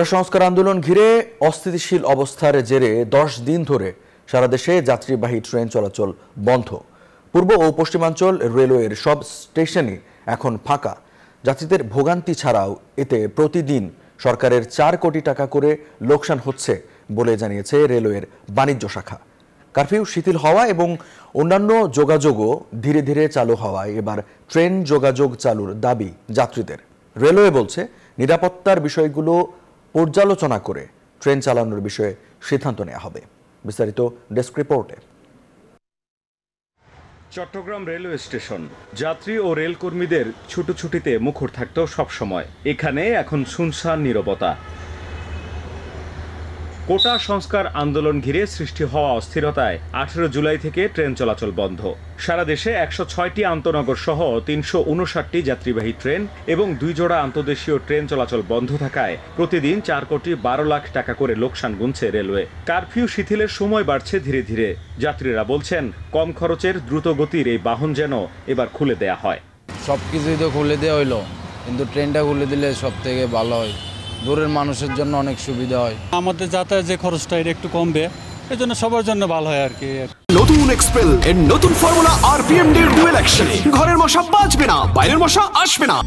কোটা সংস্কার আন্দোলন ঘিরে অস্থিতিশীল অবস্থার জেরে দশ দিন ধরে সারা দেশে যাত্রীবাহী ট্রেন চলাচল বন্ধ পূর্ব ও পশ্চিমাঞ্চল রেলওয়ের সব স্টেশনই এখন ফাঁকা যাত্রীদের ভোগান্তি ছাড়াও এতে প্রতিদিন সরকারের চার কোটি টাকা করে লোকসান হচ্ছে বলে জানিয়েছে রেলওয়ের বাণিজ্য শাখা কারফিউ শিথিল হওয়া এবং অন্যান্য যোগাযোগও ধীরে ধীরে চালু হওয়ায় এবার ট্রেন যোগাযোগ চালুর দাবি যাত্রীদের রেলওয়ে বলছে নিরাপত্তার বিষয়গুলো পর্যালোচনা করে ট্রেন চালানোর বিষয়ে সিদ্ধান্ত নেওয়া হবে বিস্তারিত ডেস্ক রিপোর্টে চট্টগ্রাম রেলওয়ে স্টেশন যাত্রী ও রেলকর্মীদের ছুটোছুটিতে মুখর থাকত সবসময় এখানে এখন শুনশান নিরবতা কোটা সংস্কার আন্দোলন ঘিরে সৃষ্টি হওয়া অস্থিরতায় আঠেরো জুলাই থেকে ট্রেন চলাচল বন্ধ সারা দেশে একশো ছয়টি আন্তনগর সহ তিনশো উনষাটটি যাত্রীবাহী ট্রেন এবং দুই জোড়া আন্তদেশীয় ট্রেন চলাচল বন্ধ থাকায় প্রতিদিন চার কোটি বারো লাখ টাকা করে লোকসান গুনছে রেলওয়ে কারফিউ শিথিলের সময় বাড়ছে ধীরে ধীরে যাত্রীরা বলছেন কম খরচের দ্রুত গতির এই বাহন যেন এবার খুলে দেয়া হয় সব কিছুই তো খুলে দেওয়া হইলো কিন্তু ট্রেনটা খুলে দিলে সব থেকে ভালো হয় দূরের মানুষের জন্য অনেক সুবিধা হয় আমাদের যাতায়াত যে খরচটা এটা একটু কমবে এজন্য সবার জন্য ভালো হয় আর কি নতুন এক্সপেল এর নতুন ফর্মুলা আরপিএম ডি ডুয়েল অ্যাকশনে ঘরের মশা বাঁচবে না বাইরের মশা আসবে না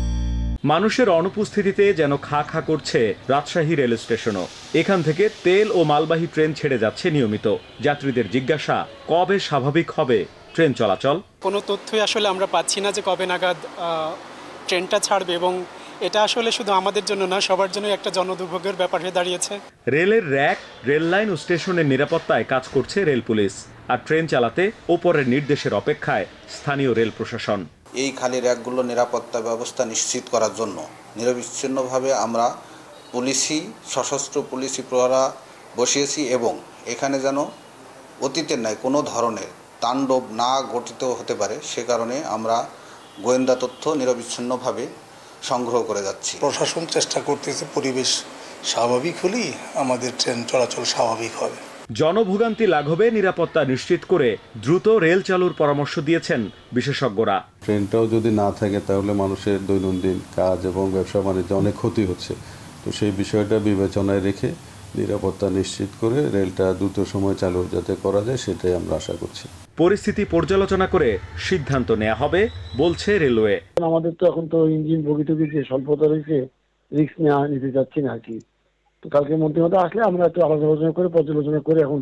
মানুষের অনুপস্থিতিতে যেন খা খা করছে রাজশাহী রেল স্টেশনও এখান থেকে তেল ও মালবাহী ট্রেন ছেড়ে যাচ্ছে নিয়মিত যাত্রীদের জিজ্ঞাসা কবে স্বাভাবিক হবে ট্রেন চলাচল কোনো তথ্যই আসলে আমরা পাচ্ছি না যে কবে নাগাদ ট্রেনটা ছাড়বে এবং এটা আসলে শুধু আমাদের জন্য না সবার জন্য একটা জনদুর্ভোগের ব্যাপার হয়ে দাঁড়িয়েছে রেলের র্যাক রেল লাইন ও স্টেশনের নিরাপত্তায় কাজ করছে রেল পুলিশ আর ট্রেন চালাতে ওপরের নির্দেশের অপেক্ষায় স্থানীয় রেল প্রশাসন এই খালি র্যাকগুলো নিরাপত্তা ব্যবস্থা নিশ্চিত করার জন্য নিরবিচ্ছিন্নভাবে আমরা পুলিশি সশস্ত্র পুলিশি প্রহরা বসিয়েছি এবং এখানে যেন অতীতের ন্যায় কোনো ধরনের তাণ্ডব না গঠিত হতে পারে সে কারণে আমরা গোয়েন্দা তথ্য নিরবিচ্ছিন্নভাবে সংগ্রহ করে যাচ্ছি প্রশাসন চেষ্টা করতেছে পরিবেশ স্বাভাবিক হলেই আমাদের ট্রেন চলাচল স্বাভাবিক হবে জনভোগান্তি লাঘবে নিরাপত্তা নিশ্চিত করে দ্রুত রেল চালুর পরামর্শ দিয়েছেন বিশেষজ্ঞরা ট্রেনটাও যদি না থাকে তাহলে মানুষের দৈনন্দিন কাজ এবং ব্যবসা বাণিজ্যে অনেক ক্ষতি হচ্ছে তো সেই বিষয়টা বিবেচনায় রেখে নিরাপত্তা নিশ্চিত করে রেলটা দ্রুত সময় চালু যাতে করা যায় সেটাই আমরা আশা করছি পরিস্থিতি পর্যালোচনা করে সিদ্ধান্ত নেওয়া হবে বলছে রেলওয়ে আমাদের তো এখন তো ইঞ্জিন ভোগিটুকি যে স্বল্পতা রয়েছে রিস্ক নেওয়া নিতে যাচ্ছি না কি তো কালকে মধ্যে মধ্যে আসলে আমরা একটু আলোচনা করে পর্যালোচনা করে এখন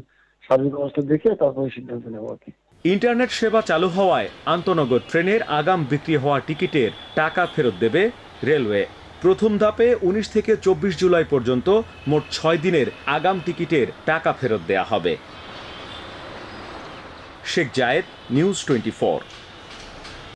সার্বিক অবস্থা দেখে তারপরে সিদ্ধান্ত নেব আর কি ইন্টারনেট সেবা চালু হওয়ায় আন্তনগর ট্রেনের আগাম বিক্রি হওয়া টিকিটের টাকা ফেরত দেবে রেলওয়ে প্রথম ধাপে ১৯ থেকে ২৪ জুলাই পর্যন্ত মোট ছয় দিনের আগাম টিকিটের টাকা ফেরত দেয়া হবে শেখ জায়েদ নিউজ টোয়েন্টি